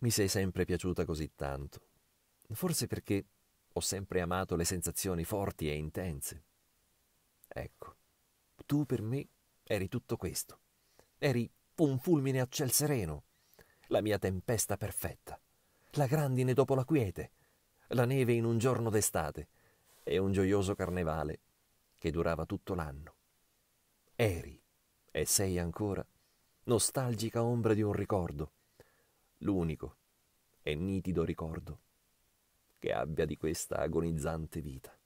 Mi sei sempre piaciuta così tanto. Forse perché ho sempre amato le sensazioni forti e intense. Ecco, tu per me eri tutto questo. Eri un fulmine a ciel sereno, la mia tempesta perfetta, la grandine dopo la quiete, la neve in un giorno d'estate e un gioioso carnevale che durava tutto l'anno. Eri, e sei ancora, nostalgica ombra di un ricordo, l'unico e nitido ricordo che abbia di questa agonizzante vita.